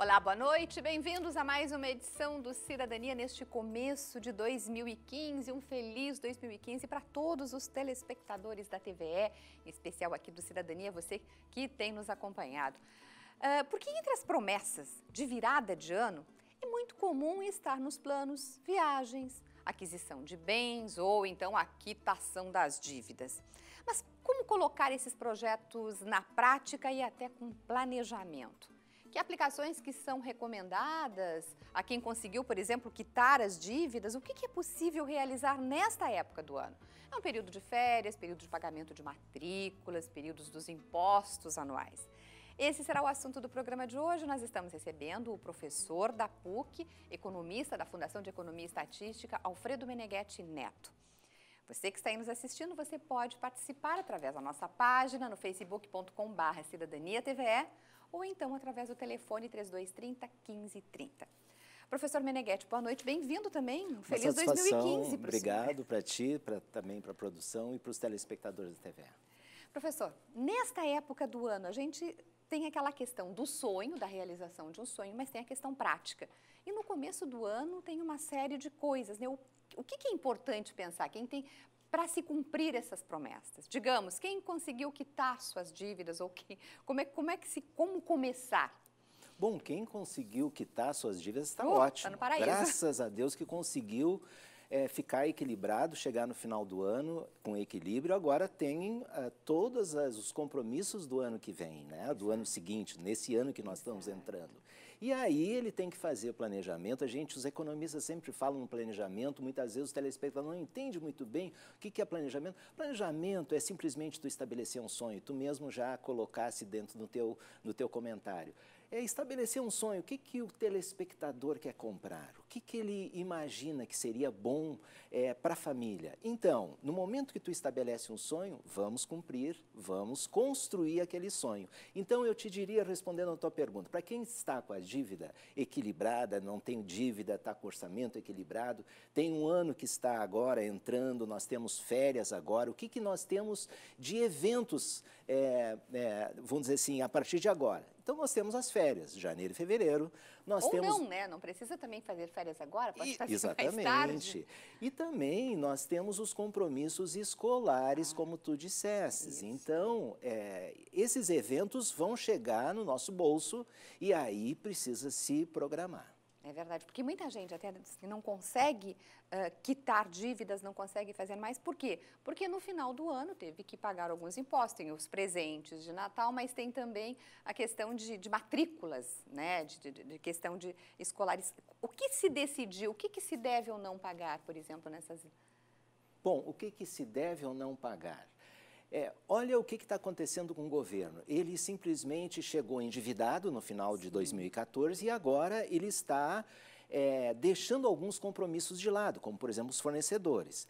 Olá, boa noite. Bem-vindos a mais uma edição do Cidadania neste começo de 2015. Um feliz 2015 para todos os telespectadores da TVE, em especial aqui do Cidadania, você que tem nos acompanhado. Uh, porque entre as promessas de virada de ano, é muito comum estar nos planos viagens, aquisição de bens ou então a quitação das dívidas. Mas como colocar esses projetos na prática e até com planejamento? Que aplicações que são recomendadas a quem conseguiu, por exemplo, quitar as dívidas? O que, é possível realizar nesta época do ano? É um período de férias, período de pagamento de matrículas, períodos dos impostos anuais. Esse será o assunto do programa de hoje. Nós estamos recebendo o professor da PUC, economista da Fundação de Economia e Estatística, Alfredo Meneghetti Neto. Você que está aí nos assistindo, você pode participar através da nossa página no facebook.com/barra ou então através do telefone 3230 1530. Professor Meneghetti, boa noite, bem-vindo também. Uma Feliz 2015 para Obrigado para ti, pra, também para a produção e para os telespectadores da TV. Professor, nesta época do ano, a gente tem aquela questão do sonho, da realização de um sonho, mas tem a questão prática. E no começo do ano tem uma série de coisas, né? O, o que, que, é importante pensar? Quem tem para se cumprir essas promessas? Digamos, quem conseguiu quitar suas dívidas ou quem, como, é, como é que se como começar? Bom, quem conseguiu quitar suas dívidas está uh, ótimo. Tá Graças a Deus que conseguiu é, ficar equilibrado, chegar no final do ano com equilíbrio. Agora tem uh, eh, todos as, os compromissos do ano que vem, né? do ano seguinte, nesse ano que nós estamos entrando. E aí ele tem que fazer o planejamento. A gente, os economistas sempre falam no planejamento, muitas vezes o telespectador não entende muito bem o que é planejamento. Planejamento é simplesmente tu estabelecer um sonho, tu mesmo já colocasse dentro do teu, do teu comentário é estabelecer um sonho. O que, que o telespectador quer comprar? O que, que ele imagina que seria bom é, para a família? Então, no momento que tu estabelece um sonho, vamos cumprir, vamos construir aquele sonho. Então, eu te diria, respondendo a tua pergunta, para quem está com a dívida equilibrada, não tem dívida, está com orçamento equilibrado, tem um ano que está agora entrando, nós temos férias agora, o que, que nós temos de eventos, é, é, vamos dizer assim, a partir de agora? Então nós temos as férias, janeiro e fevereiro. Nós Ou temos... não, né? Não precisa também fazer férias agora, pode estar fazer exatamente. mais tarde. E também nós temos os compromissos escolares, ah, como tu dissesses. Isso. Então, é, esses eventos vão chegar no nosso bolso e aí precisa se programar. É verdade, porque muita gente até assim, não consegue uh, quitar dívidas, não consegue fazer mais. Por quê? Porque no final do ano teve que pagar alguns impostos, tem os presentes de Natal, mas tem também a questão de, de matrículas, né? De, de, de, questão de escolares. O que se decidiu? O que, que se deve ou não pagar, por exemplo, nessas. Bom, o que, que se deve ou não pagar? É, olha o que está acontecendo com o governo. Ele simplesmente chegou endividado no final Sim. de 2014 e agora ele está é, deixando alguns compromissos de lado, como, por exemplo, os fornecedores.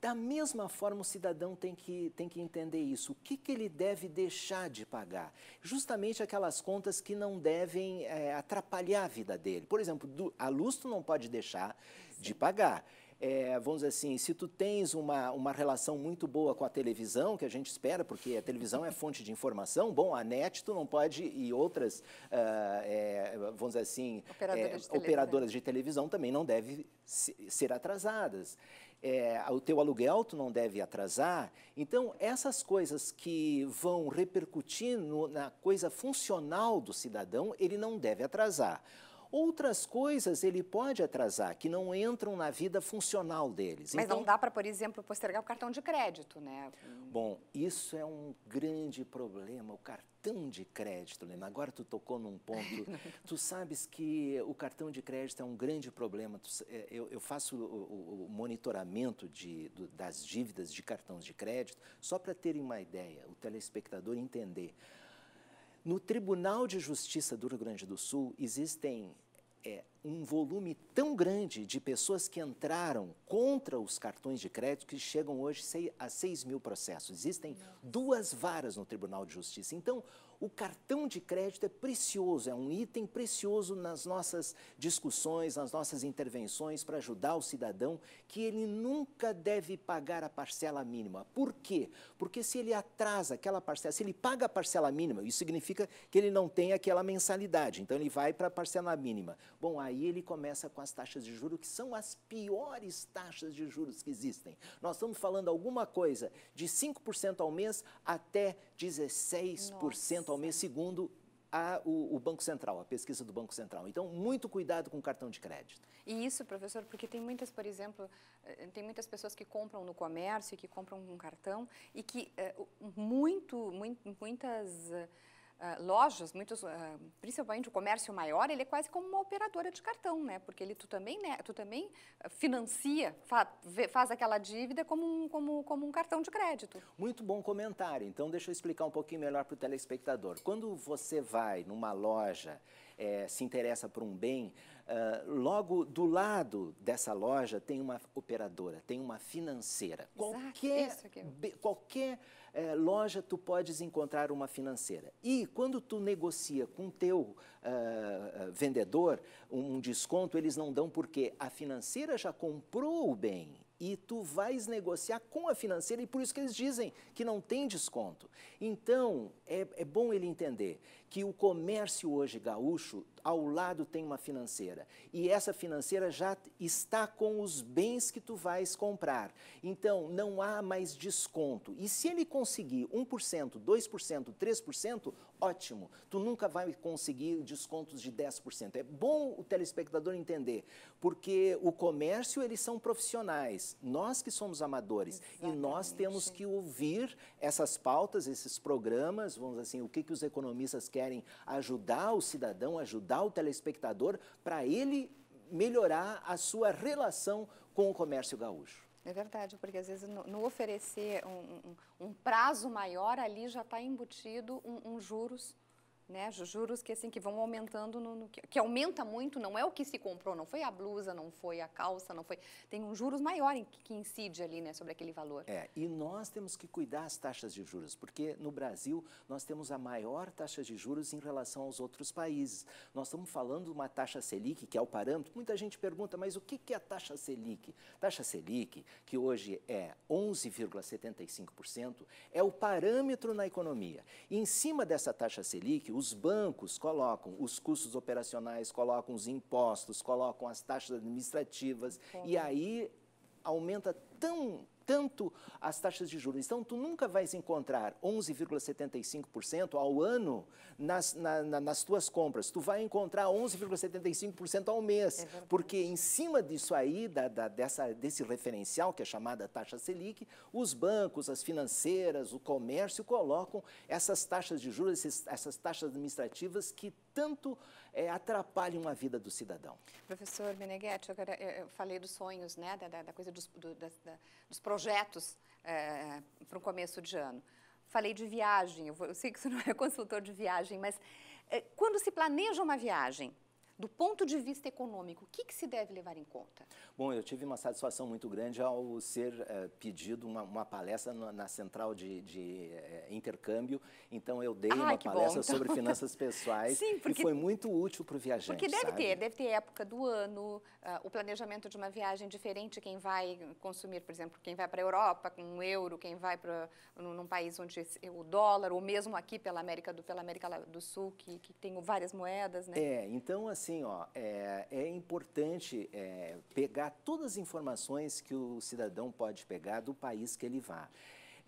Da mesma forma, o cidadão tem que, tem que entender isso. O que, que ele deve deixar de pagar? Justamente aquelas contas que não devem é, atrapalhar a vida dele. Por exemplo, do, a luz tu não pode deixar Sim. de pagar é, vamos dizer assim, se tu tens uma, uma relação muito boa com a televisão, que a gente espera, porque a televisão é fonte de informação, bom, a NET tu não pode, e outras, uh, é, vamos dizer assim, é, operadoras, é, de, televisão. de televisão também não devem ser atrasadas. É, o teu aluguel tu não deve atrasar. Então, essas coisas que vão repercutir no, na coisa funcional do cidadão, ele não deve atrasar. Outras coisas ele pode atrasar, que não entram na vida funcional deles. Mas então, não dá para, por exemplo, postergar o cartão de crédito, né? Bom, isso é um grande problema, o cartão de crédito, Lena. Agora tu tocou num ponto. tu sabes que o cartão de crédito é um grande problema. É, eu, faço o, monitoramento de, das dívidas de cartões de crédito, só para terem uma ideia, o telespectador entender. No Tribunal de Justiça do Rio Grande do Sul existem é um volume tão grande de pessoas que entraram contra os cartões de crédito que chegam hoje a 6 mil processos. Existem duas varas no Tribunal de Justiça. Então, o cartão de crédito é precioso, é um item precioso nas nossas discussões, nas nossas intervenções para ajudar o cidadão que ele nunca deve pagar a parcela mínima. Por quê? Porque se ele atrasa aquela parcela, se ele paga a parcela mínima, isso significa que ele não tem aquela mensalidade, então ele vai para a parcela mínima. Bom, aí ele começa com as taxas de juros que são as piores taxas de juros que existem. Nós estamos falando alguma coisa de 5% ao mês até 16% Nossa. ao mês, segundo a, o, o, Banco Central, a pesquisa do Banco Central. Então, muito cuidado com o cartão de crédito. E isso, professor, porque tem muitas, por exemplo, eh, tem muitas pessoas que compram no comércio, que compram com cartão e que eh, muito, muito muitas eh, ah, lojas, muitos, uh, principalmente o comércio maior, ele é quase como uma operadora de cartão, né? Porque ele tu também, né, tu também ah, financia, fa, faz aquela dívida como um, como, como um cartão de crédito. Muito bom comentário. Então deixa eu explicar um pouquinho melhor para o telespectador. Quando você vai numa loja é, se interessa por um bem, uh, logo do lado dessa loja tem uma operadora, tem uma financeira. Exato, qualquer é qualquer é, loja tu podes encontrar uma financeira. E quando tu negocia com teu uh, vendedor um desconto, eles não dão porque a financeira já comprou o bem e tu vais negociar com a financeira e por isso que eles dizem que não tem desconto. Então, é, é bom ele entender que o comércio hoje gaúcho, ao lado tem uma financeira. E essa financeira já está com os bens que tu vais comprar. Então, não há mais desconto. E se ele conseguir 1%, 2%, 3%, ótimo. Tu nunca vai conseguir descontos de 10%. É bom o telespectador entender, porque o comércio, eles são profissionais. Nós que somos amadores. Exatamente. E nós temos que ouvir essas pautas, esses programas, vamos dizer assim, o que, que os economistas querem querem ajudar o cidadão, ajudar o telespectador para ele melhorar a sua relação com o comércio gaúcho. É verdade, porque às vezes no, no oferecer um, um, um, prazo maior ali já está embutido um, um juros né, juros que assim que vão aumentando, no, no, que, que, aumenta muito, não é o que se comprou, não foi a blusa, não foi a calça, não foi, tem um juros maior em, que incide ali, né, sobre aquele valor. É, e nós temos que cuidar as taxas de juros, porque no Brasil nós temos a maior taxa de juros em relação aos outros países. Nós estamos falando de uma taxa Selic, que é o parâmetro, muita gente pergunta, mas o que, que é a taxa Selic? Taxa Selic, que hoje é 11,75%, é o parâmetro na economia. E em cima dessa taxa Selic, os bancos colocam os custos operacionais, colocam os impostos, colocam as taxas administrativas, e aí aumenta tão tanto as taxas de juros. Então, tu nunca vais encontrar 11,75% ao ano nas, na, na, nas tuas compras. Tu vai encontrar 11,75% ao mês, é porque em cima disso aí, da, da, dessa, desse referencial, que é chamada taxa Selic, os bancos, as financeiras, o comércio colocam essas taxas de juros, esses, essas taxas administrativas que tanto é, uma a vida do cidadão. Professor Meneghetti, agora é, eu falei dos sonhos, né, da, da coisa dos, do, da, dos projetos é, para o começo de ano. Falei de viagem, eu, sei que você não é consultor de viagem, mas é, quando se planeja uma viagem, do ponto de vista econômico, o que, que se deve levar em conta? Bom, eu tive uma satisfação muito grande ao ser é, pedido uma, uma palestra na, na, central de, de é, intercâmbio. Então, eu dei uma palestra então... sobre finanças pessoais Sim, porque... e foi muito útil para o viajante. Porque deve sabe? ter, deve ter época do ano, uh, o planejamento de uma viagem diferente, quem vai consumir, por exemplo, quem vai para a Europa com um euro, quem vai para num país onde é o dólar, ou mesmo aqui pela América do, pela América do Sul, que, que tem várias moedas, né? É, então, assim, assim, ó, é, é importante é, pegar todas as informações que o cidadão pode pegar do país que ele vá.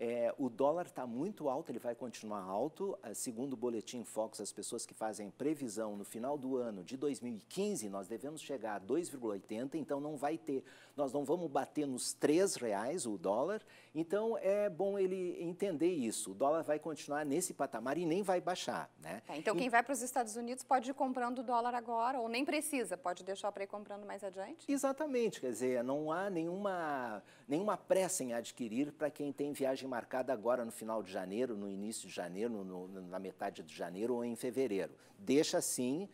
É, o dólar está muito alto, ele vai continuar alto. É, segundo o boletim Fox, as pessoas que fazem previsão no final do ano de 2015, nós devemos chegar a 2,80, então não vai ter. Nós não vamos bater nos 3 reais o dólar, então é bom ele entender isso. O dólar vai continuar nesse patamar e nem vai baixar. Né? É, então quem vai para os Estados Unidos pode ir comprando dólar agora, ou nem precisa, pode deixar para ir comprando mais adiante? Exatamente, quer dizer, não há nenhuma, nenhuma pressa em adquirir para quem tem viagem marcada agora no final de janeiro, no início de janeiro, no, na metade de janeiro ou em fevereiro. Deixa assim,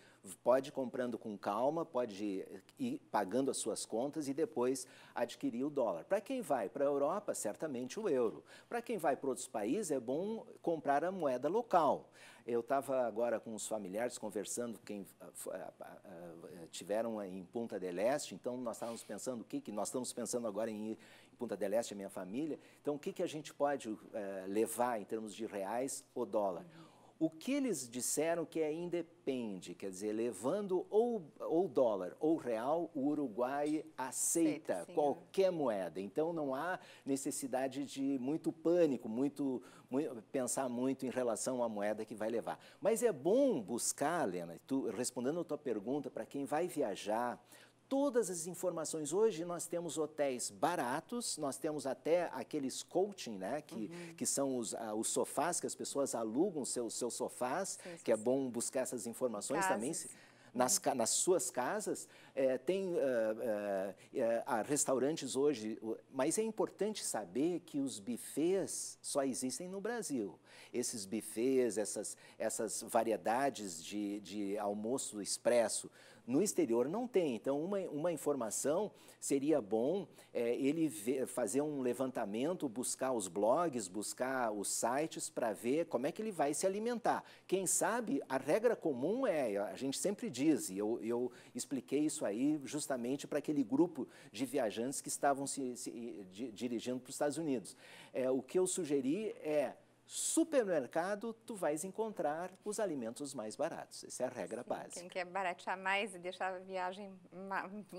pode ir comprando com calma, pode ir pagando as suas contas e depois adquirir o dólar. Para quem vai para a Europa, certamente o euro. Para quem vai para outros países, é bom comprar a moeda local. Eu estava agora com os familiares conversando, quem ah, ah, ah, tiveram em Punta del Este, então nós estávamos pensando o que, que nós estamos pensando agora em ir Punta del Este, a minha família. Então, o que, que a gente pode eh, levar em termos de reais ou dólar? Uhum. O que eles disseram que é independe, quer dizer, levando ou, ou dólar ou real, o Uruguai aceita, aceita qualquer é. moeda. Então não há necessidade de muito pânico, muito, muito, pensar muito em relação à moeda que vai levar. Mas é bom buscar, Lena, tu, respondendo a tua pergunta, para quem vai viajar, todas as informações. Hoje nós temos hotéis baratos, nós temos até aqueles coaching, né, que, uhum. que são os, uh, os sofás, que as pessoas alugam seus, seus sofás, sim, sim, que é bom buscar essas informações Casas. também. Se, nas, uhum. nas, suas casas, é, tem uh, uh, uh, restaurantes hoje, mas é importante saber que os buffets só existem no Brasil. Esses buffets, essas, essas variedades de, de almoço expresso, no exterior não tem. Então, uma, uma informação seria bom é, ele ver, fazer um levantamento, buscar os blogs, buscar os sites para ver como é que ele vai se alimentar. Quem sabe, a regra comum é, a gente sempre diz, e eu, eu expliquei isso aí justamente para aquele grupo de viajantes que estavam se, se dirigindo para os Estados Unidos. É, o que eu sugeri é Supermercado, tu vais encontrar os alimentos mais baratos. Essa é a regra Sim, básica. Quem quer baratear mais e deixar a viagem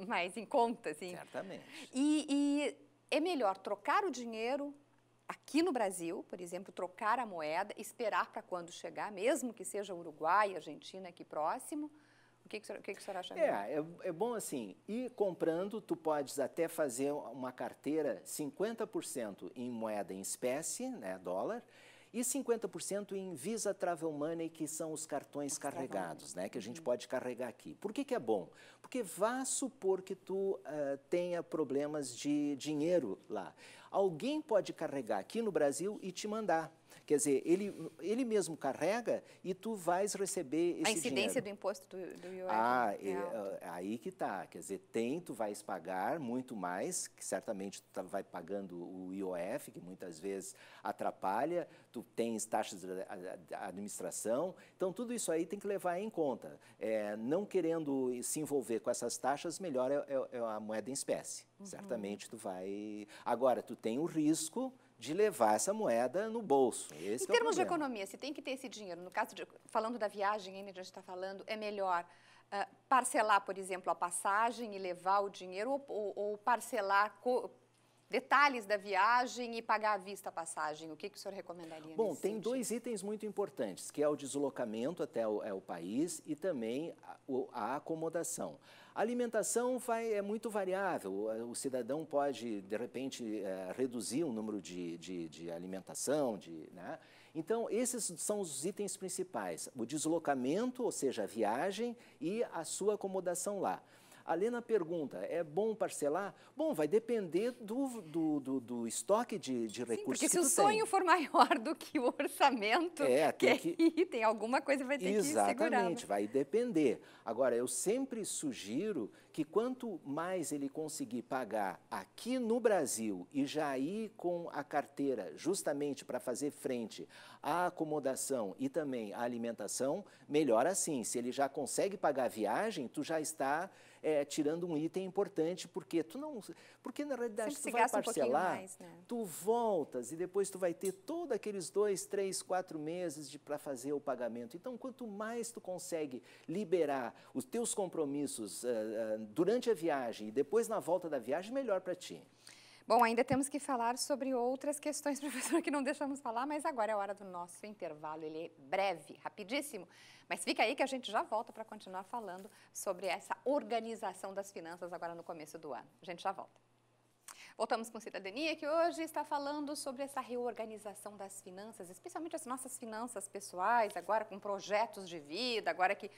mais em conta, sim Certamente. E, e é melhor trocar o dinheiro aqui no Brasil, por exemplo, trocar a moeda, esperar para quando chegar, mesmo que seja Uruguai, Argentina aqui próximo, o que, que, o que, que o senhor acha? É, é, é, bom assim, e comprando, tu podes até fazer uma carteira 50% em moeda em espécie, né, dólar, e 50% em Visa Travel Money, que são os cartões os carregados, né, que a gente uhum. pode carregar aqui. Por que, que é bom? Porque vá supor que tu uh, tenha problemas de dinheiro lá. Alguém pode carregar aqui no Brasil e te mandar. Quer dizer, ele, ele mesmo carrega e tu vais receber esse A incidência dinheiro. do imposto do, do IOF. Ah, né? é, é, é aí que tá. Quer dizer, tem, tu vais pagar muito mais, que certamente tu tá, vai pagando o IOF, que muitas vezes atrapalha, tu tens taxas de administração. Então, tudo isso aí tem que levar em conta. É, não querendo se envolver com essas taxas, melhor é, é, é a moeda em espécie. Uhum. Certamente tu vai... Agora, tu tem o risco de levar essa moeda no bolso. Esse em é termos de economia, se tem que ter esse dinheiro, no caso de, falando da viagem ainda a gente está falando, é melhor uh, parcelar, por exemplo, a passagem e levar o dinheiro ou, ou, ou parcelar, detalhes da viagem e pagar à vista a passagem. O que, que o senhor recomendaria? Bom, tem sentido? dois itens muito importantes, que é o deslocamento até o, é, o país e também a, a acomodação. A alimentação vai, é muito variável. O cidadão pode, de repente, é, reduzir o número de, de, de alimentação. De, né? Então, esses são os itens principais: o deslocamento, ou seja, a viagem, e a sua acomodação lá. A Lena pergunta, é bom parcelar? Bom, vai depender do, do, do, do estoque de, de recursos Sim, porque se o sonho for maior do que o orçamento, é, tem, que, tem alguma coisa vai ter Exatamente, que segurar. Exatamente, né? vai depender. Agora, eu sempre sugiro que quanto mais ele conseguir pagar aqui no Brasil e já ir com a carteira justamente para fazer frente à acomodação e também à alimentação, melhor assim. Se ele já consegue pagar a viagem, tu já está é, tirando um item importante, porque tu não. Porque na realidade Sempre tu vai parcelar, um mais, né? tu voltas e depois tu vai ter todos aqueles dois, três, quatro meses para fazer o pagamento. Então, quanto mais tu consegue liberar os teus compromissos. Uh, uh, durante a viagem e depois na volta da viagem, melhor para ti. Bom, ainda temos que falar sobre outras questões, professor, que não deixamos falar, mas agora é a hora do nosso intervalo. Ele é breve, rapidíssimo, mas fica aí que a gente já volta para continuar falando sobre essa organização das finanças agora no começo do ano. A gente já volta. Voltamos com Cidadania, que hoje está falando sobre essa reorganização das finanças, especialmente as nossas finanças pessoais, agora com projetos de vida, agora que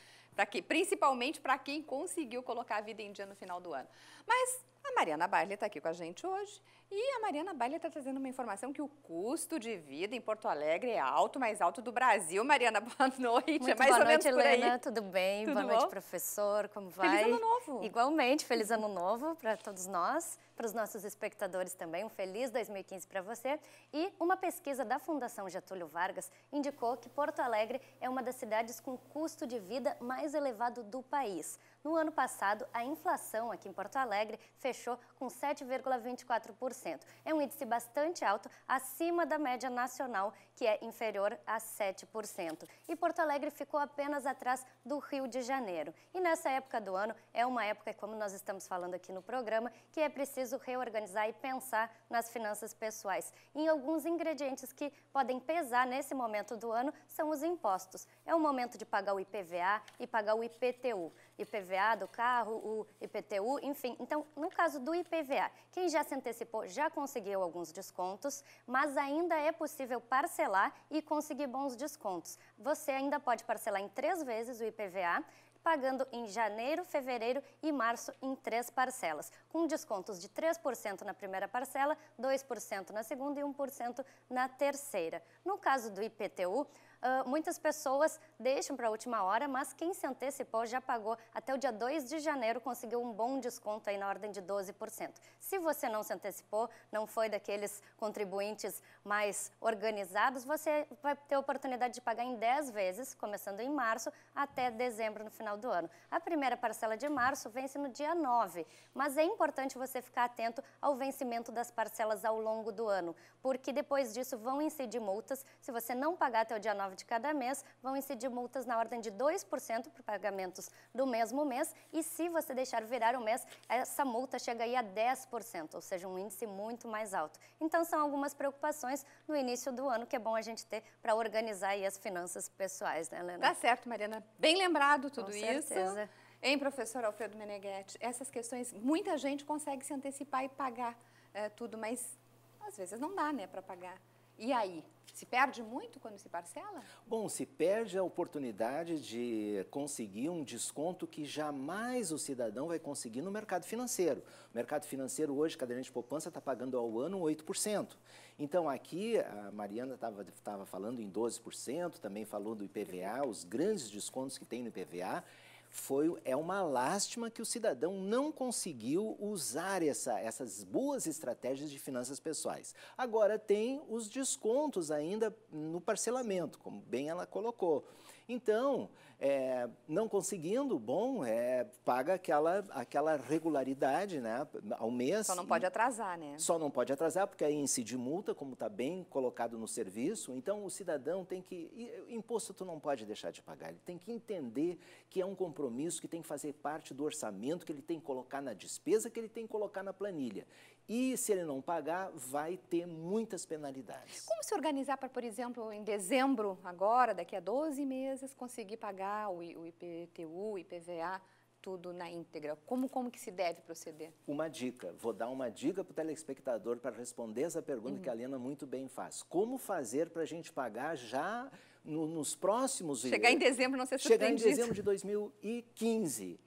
para que, principalmente para quem conseguiu colocar a vida em dia no final do ano. Mas a Mariana Baile está aqui com a gente hoje e a Mariana Baile está trazendo uma informação que o custo de vida em Porto Alegre é alto, mais alto do Brasil. Mariana, boa noite. É Muito é mais boa ou noite, menos Helena. Tudo bem? Tudo boa bom? noite, professor. Como vai? Feliz ano novo. Igualmente, feliz ano novo para todos nós, para os nossos espectadores também. Um feliz 2015 para você. E uma pesquisa da Fundação Getúlio Vargas indicou que Porto Alegre é uma das cidades com custo de vida mais mais elevado do país. No ano passado, a inflação aqui em Porto Alegre fechou com 7,24%. É um índice bastante alto, acima da média nacional, que é inferior a 7%. E Porto Alegre ficou apenas atrás do Rio de Janeiro. E nessa época do ano, é uma época, como nós estamos falando aqui no programa, que é preciso reorganizar e pensar nas finanças pessoais. E alguns ingredientes que podem pesar nesse momento do ano são os impostos. É o momento de pagar o IPVA e pagar o IPTU. IPVA do carro, o IPTU, enfim. Então, no caso do IPVA, quem já se antecipou já conseguiu alguns descontos, mas ainda é possível parcelar e conseguir bons descontos. Você ainda pode parcelar em três vezes o IPVA, pagando em janeiro, fevereiro e março em três parcelas, com descontos de 3% na primeira parcela, 2% na segunda e 1% na terceira. No caso do IPTU, Uh, muitas pessoas deixam para a última hora, mas quem se antecipou já pagou até o dia 2 de janeiro, conseguiu um bom desconto aí na ordem de 12%. Se você não se antecipou, não foi daqueles contribuintes mais organizados, você vai ter a oportunidade de pagar em 10 vezes, começando em março até dezembro, no final do ano. A primeira parcela de março vence no dia 9, mas é importante você ficar atento ao vencimento das parcelas ao longo do ano, porque depois disso vão incidir multas. Se você não pagar até o dia 9, de cada mês, vão incidir multas na ordem de 2% por pagamentos do mesmo mês. E se você deixar virar o mês, essa multa chega aí a 10%, ou seja, um índice muito mais alto. Então, são algumas preocupações no início do ano que é bom a gente ter para organizar as finanças pessoais, né, Helena? Tá certo, Mariana. Bem lembrado tudo Com isso. Certeza. Hein, professor Alfredo Meneghetti? Essas questões, muita gente consegue se antecipar e pagar é, tudo, mas às vezes não dá, né, para pagar. E aí? Se perde muito quando se parcela? Bom, se perde a oportunidade de conseguir um desconto que jamais o cidadão vai conseguir no mercado financeiro. O mercado financeiro hoje, cadeirante de poupança, está pagando ao ano 8%. Então, aqui, a Mariana estava falando em 12%, também falou do IPVA, os grandes descontos que tem no IPVA foi, é uma lástima que o cidadão não conseguiu usar essa, essas boas estratégias de finanças pessoais. Agora tem os descontos ainda no parcelamento, como bem ela colocou. Então, é, não conseguindo, bom, é, paga aquela, aquela regularidade né, ao mês. Só não pode hum. atrasar, né? Só não pode atrasar, porque aí incide multa, como está bem colocado no serviço. Então, o cidadão tem que... Imposto tu não pode deixar de pagar. Ele tem que entender que é um compromisso que tem que fazer parte do orçamento, que ele tem que colocar na despesa, que ele tem que colocar na planilha. E se ele não pagar, vai ter muitas penalidades. Como se organizar para, por exemplo, em dezembro agora, daqui a 12 meses, conseguir pagar o IPTU, o IPVA, tudo na íntegra? Como, como que se deve proceder? Uma dica, vou dar uma dica para o telespectador para responder essa pergunta uhum. que a Lena muito bem faz. Como fazer para a gente pagar já no, nos próximos... Chegar em dezembro, não sei se Chegar em dezembro de 2015.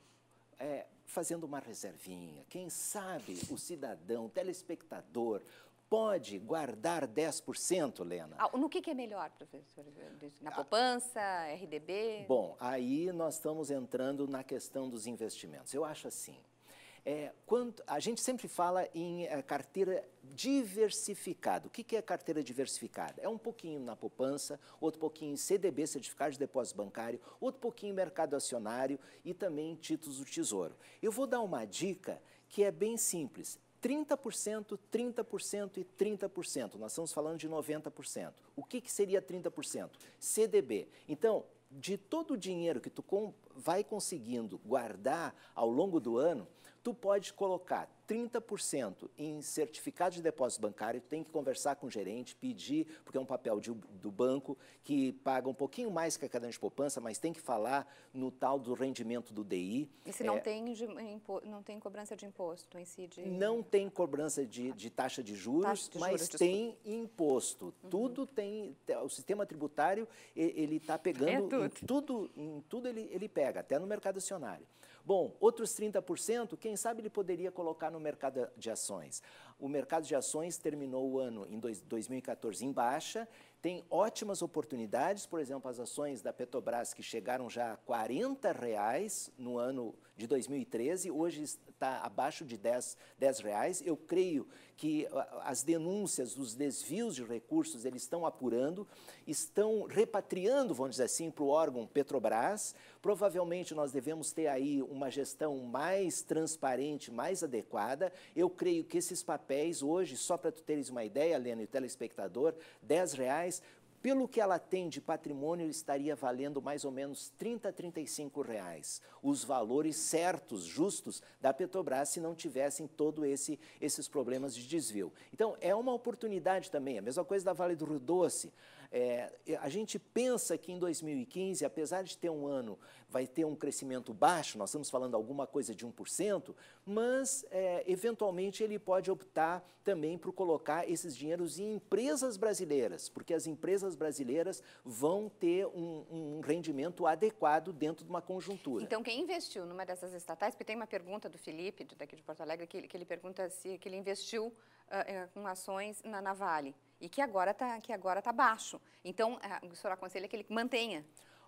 É, fazendo uma reservinha. Quem sabe o cidadão, o telespectador, pode guardar 10%, Lena. Ah, no que, que, é melhor, professor? Na ah. poupança, ah, RDB? Bom, aí nós estamos entrando na questão dos investimentos. Eu acho assim. É, quanto, a gente sempre fala em é, carteira diversificada. O que, que é carteira diversificada? É um pouquinho na poupança, outro pouquinho em CDB, Certificado de Depósito Bancário, outro pouquinho em mercado acionário e também em títulos do Tesouro. Eu vou dar uma dica que é bem simples. 30%, 30% e 30%. Nós estamos falando de 90%. O que, que seria 30%? CDB. Então, de todo o dinheiro que tu vai conseguindo guardar ao longo do ano, tu pode colocar 30% em certificado de depósito bancário, tem que conversar com o gerente, pedir, porque é um papel de, do banco que paga um pouquinho mais que a caderneta de poupança, mas tem que falar no tal do rendimento do DI. E se não, é, tem, não tem cobrança de imposto em si? De... Não tem cobrança de, de taxa de juros, taxa de mas juros, tem imposto. Uhum. Tudo tem, o sistema tributário, ele está pegando, é tudo. Em tudo, em tudo ele, ele pega, até no mercado acionário. Bom, outros 30%, quem sabe ele poderia colocar no mercado de ações o mercado de ações terminou o ano em dois, 2014 em baixa, tem ótimas oportunidades, por exemplo, as ações da Petrobras que chegaram já a 40 reais no ano de 2013, hoje está abaixo de 10, 10 reais. Eu creio que ah, as denúncias dos desvios de recursos eles estão apurando, estão repatriando, vamos dizer assim, para o órgão Petrobras. Provavelmente nós devemos ter aí uma gestão mais transparente, mais adequada. Eu creio que esses papéis papéis hoje, só para tu teres uma ideia, Lena e o telespectador, 10 reais, pelo que ela tem de patrimônio, estaria valendo mais ou menos 30 a 35 reais. Os valores certos, justos, da Petrobras se não tivessem todo esse, esses problemas de desvio. Então, é uma oportunidade também. A mesma coisa da Vale do Rio Doce. É, a gente pensa que em 2015, apesar de ter um ano, vai ter um crescimento baixo, nós estamos falando alguma coisa de 1%, mas é, eventualmente ele pode optar também por colocar esses dinheiros em empresas brasileiras, porque as empresas brasileiras vão ter um, um rendimento adequado dentro de uma conjuntura. Então, quem investiu numa dessas estatais, porque tem uma pergunta do Felipe, daqui de Porto Alegre, que, que ele pergunta se que ele investiu uh, com ações na, na Vale e que agora está que agora tá baixo. Então, o senhor aconselha é que ele mantenha.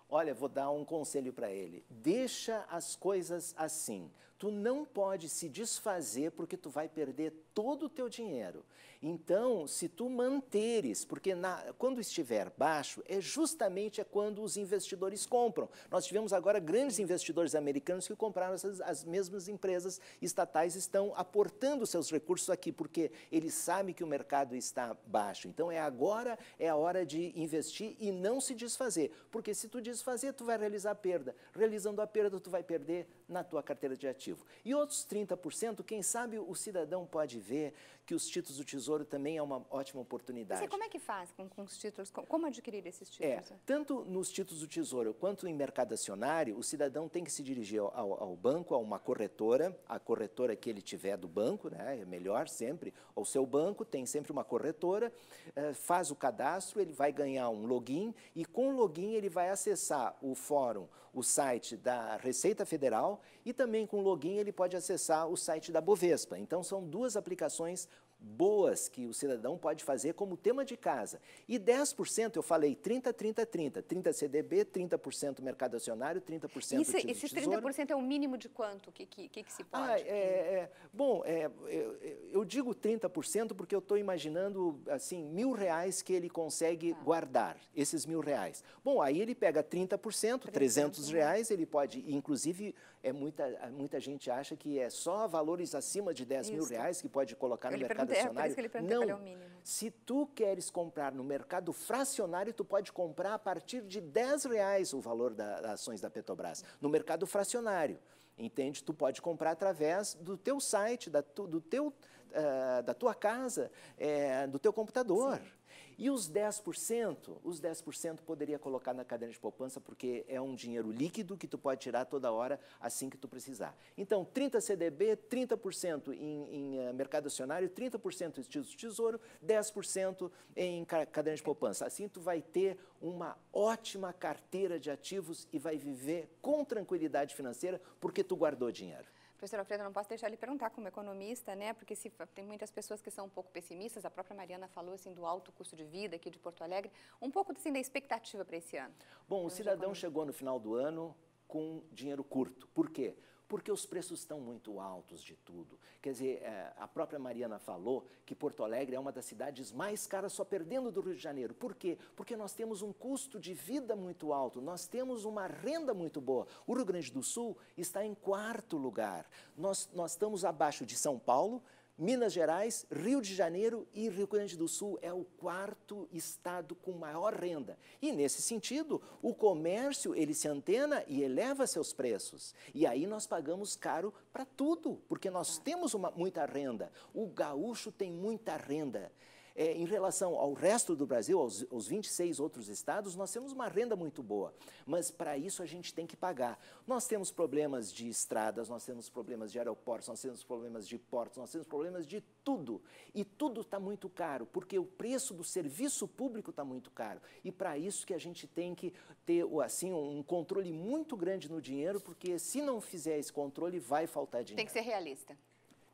Olha, vou dar um conselho para ele. Deixa as coisas assim. Tu não pode se desfazer porque tu vai perder todo o teu dinheiro. Então, se tu manteres, porque na, quando estiver baixo, é justamente é quando os investidores compram. Nós tivemos agora grandes investidores americanos que compraram essas, as mesmas empresas estatais estão aportando seus recursos aqui porque eles sabem que o mercado está baixo. Então é agora é a hora de investir e não se desfazer, porque se tu desfazer, tu vai realizar a perda. Realizando a perda, tu vai perder na tua carteira de ativo. E outros 30%, quem sabe o cidadão pode ver que os títulos do Tesouro também é uma ótima oportunidade. Mas como é que faz com, com os títulos? Como adquirir esses é, títulos? É, tanto nos títulos do Tesouro quanto em mercado acionário, o cidadão tem que se dirigir ao, ao banco, a uma corretora, a corretora que ele tiver do banco, né, é melhor sempre, ao seu banco, tem sempre uma corretora, eh, faz o cadastro, ele vai ganhar um login e com o login ele vai acessar o fórum, o site da Receita Federal e também com o login ele pode acessar o site da Bovespa. Então são duas aplicações boas que o cidadão pode fazer como tema de casa. E 10%, eu falei 30, 30, 30. 30 CDB, 30% mercado acionário, 30% Isso, título Esses 30% é o mínimo de quanto? O que, que, que, se pode? Ah, é, é, bom, é, eu, eu, digo 30% porque eu estou imaginando, assim, mil reais que ele consegue ah. guardar, esses mil reais. Bom, aí ele pega 30%, 300, 300 reais, ele pode, inclusive, é muita, muita gente acha que é só valores acima de 10 Isso. mil reais que pode colocar ele no mercado é, por isso que ele pergunta não. qual é o mínimo. Se tu queres comprar no mercado fracionário, tu pode comprar a partir de 10 reais o valor das da ações da Petrobras. No mercado fracionário, entende? Tu pode comprar através do teu site, da, tu, do teu, uh, da tua casa, é, do teu computador. Sim. E os 10%, os 10% poderia colocar na caderneta de poupança porque é um dinheiro líquido que tu pode tirar toda hora assim que tu precisar. Então, 30 CDB, 30% em, em, eh, mercado acionário, 30% em títulos de tesouro, 10% em caderneta de poupança. Assim tu vai ter uma ótima carteira de ativos e vai viver com tranquilidade financeira porque tu guardou dinheiro. Professor Alfredo, não posso deixar ele perguntar como economista, né? Porque se, tem muitas pessoas que são um pouco pessimistas. A própria Mariana falou assim do alto custo de vida aqui de Porto Alegre. Um pouco assim, da expectativa para esse ano. Bom, o cidadão chegou no final do ano com dinheiro curto. Por quê? porque os preços estão muito altos de tudo. Quer dizer, é, a própria Mariana falou que Porto Alegre é uma das cidades mais caras, só perdendo do Rio de Janeiro. Por quê? Porque nós temos um custo de vida muito alto, nós temos uma renda muito boa. O Rio Grande do Sul está em quarto lugar. Nós, nós estamos abaixo de São Paulo, Minas Gerais, Rio de Janeiro e Rio Grande do Sul é o quarto estado com maior renda. E nesse sentido, o comércio ele se antena e eleva seus preços. E aí nós pagamos caro para tudo, porque nós é. temos uma, muita renda. O gaúcho tem muita renda. É, em relação ao resto do Brasil, aos, aos 26 outros estados, nós temos uma renda muito boa, mas para isso a gente tem que pagar. Nós temos problemas de estradas, nós temos problemas de aeroportos, nós temos problemas de portos, nós temos problemas de tudo. E tudo está muito caro, porque o preço do serviço público está muito caro. E para isso que a gente tem que ter assim um controle muito grande no dinheiro, porque se não fizer esse controle, vai faltar dinheiro. Tem que ser realista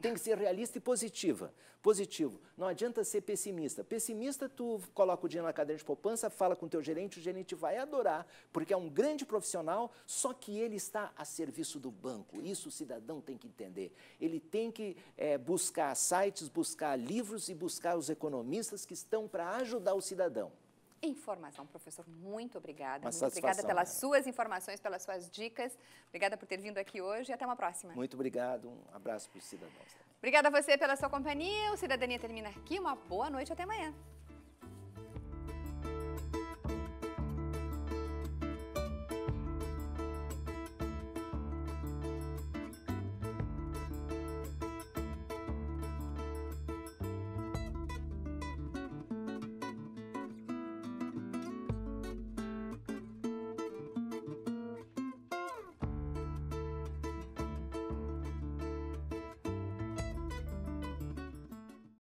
tem que ser realista e positiva. Positivo. Não adianta ser pessimista. Pessimista, tu coloca o dinheiro na cadeira de poupança, fala com o teu gerente, o gerente vai adorar, porque é um grande profissional, só que ele está a serviço do banco. Isso o cidadão tem que entender. Ele tem que é, buscar sites, buscar livros e buscar os economistas que estão para ajudar o cidadão informação. Professor, muito obrigada. Uma muito obrigada pelas suas informações, pelas suas dicas. Obrigada por ter vindo aqui hoje e até uma próxima. Muito obrigado. Um abraço para os cidadãos. Obrigada a você pela sua companhia. O Cidadania termina aqui. Uma boa noite. Até amanhã.